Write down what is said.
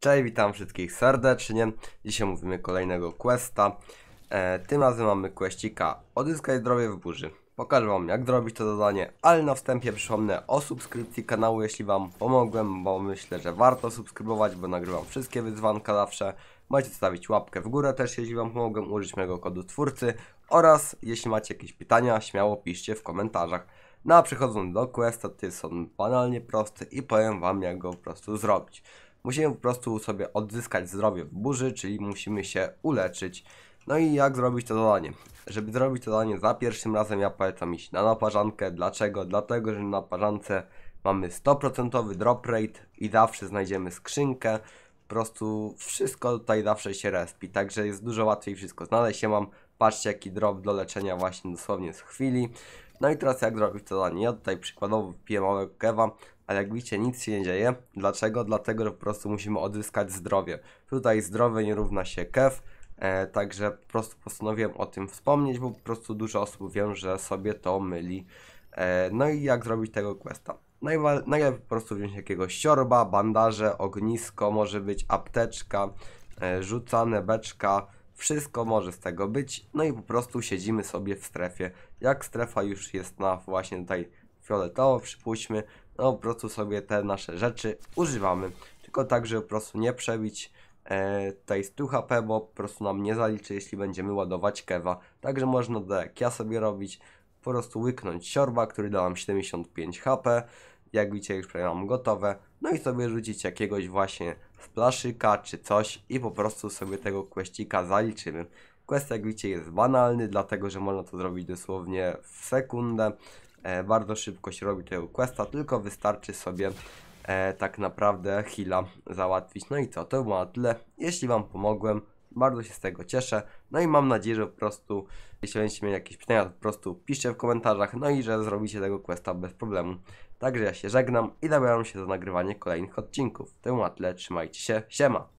Cześć, witam wszystkich serdecznie. Dzisiaj mówimy kolejnego questa. E, tym razem mamy questika Odzyskaj zdrowie w burzy. Pokażę wam jak zrobić to zadanie, ale na wstępie przypomnę o subskrypcji kanału, jeśli wam pomogłem, bo myślę, że warto subskrybować, bo nagrywam wszystkie wyzwanka zawsze. Możecie stawić łapkę w górę też, jeśli wam pomogłem, użyć mojego kodu twórcy oraz jeśli macie jakieś pytania, śmiało piszcie w komentarzach. No a przechodząc do questa, to jest on banalnie prosty i powiem wam jak go po prostu zrobić. Musimy po prostu sobie odzyskać zdrowie w burzy, czyli musimy się uleczyć. No i jak zrobić to zadanie? Żeby zrobić to zadanie za pierwszym razem ja polecam iść na naparzankę. Dlaczego? Dlatego, że na naparzance mamy 100% drop rate i zawsze znajdziemy skrzynkę. Po prostu wszystko tutaj zawsze się respi, także jest dużo łatwiej wszystko znaleźć. Ja mam Patrzcie jaki drop do leczenia właśnie dosłownie z chwili. No i teraz jak zrobić to danie? Ja tutaj przykładowo piję małego kewa, ale jak widzicie nic się nie dzieje. Dlaczego? Dlatego, że po prostu musimy odzyskać zdrowie. Tutaj zdrowie nie równa się kew, e, także po prostu postanowiłem o tym wspomnieć, bo po prostu dużo osób wiem, że sobie to myli. E, no i jak zrobić tego questa? No najlepiej po prostu wziąć jakiegoś siorba, bandaże, ognisko, może być apteczka, e, rzucane, beczka, wszystko może z tego być, no i po prostu siedzimy sobie w strefie. Jak strefa już jest na właśnie tutaj fioletowo, przypuśćmy, no po prostu sobie te nasze rzeczy używamy. Tylko tak, żeby po prostu nie przebić e, tutaj 100 HP, bo po prostu nam nie zaliczy, jeśli będziemy ładować kewa. Także można tak jak ja sobie robić, po prostu łyknąć siorba, który da nam 75 HP. Jak widzicie już prawie mam gotowe. No i sobie rzucić jakiegoś właśnie splaszyka czy coś i po prostu sobie tego kwestika zaliczymy. Quest jak widzicie jest banalny, dlatego że można to zrobić dosłownie w sekundę. E, bardzo szybko się robi tego questa, tylko wystarczy sobie e, tak naprawdę heal'a załatwić. No i co, to było na tyle. Jeśli Wam pomogłem, bardzo się z tego cieszę. No i mam nadzieję, że po prostu, jeśli będziecie mieli jakieś pytania, to po prostu piszcie w komentarzach, no i że zrobicie tego questa bez problemu. Także ja się żegnam i zabieram się do nagrywania kolejnych odcinków. W tym tle trzymajcie się, siema!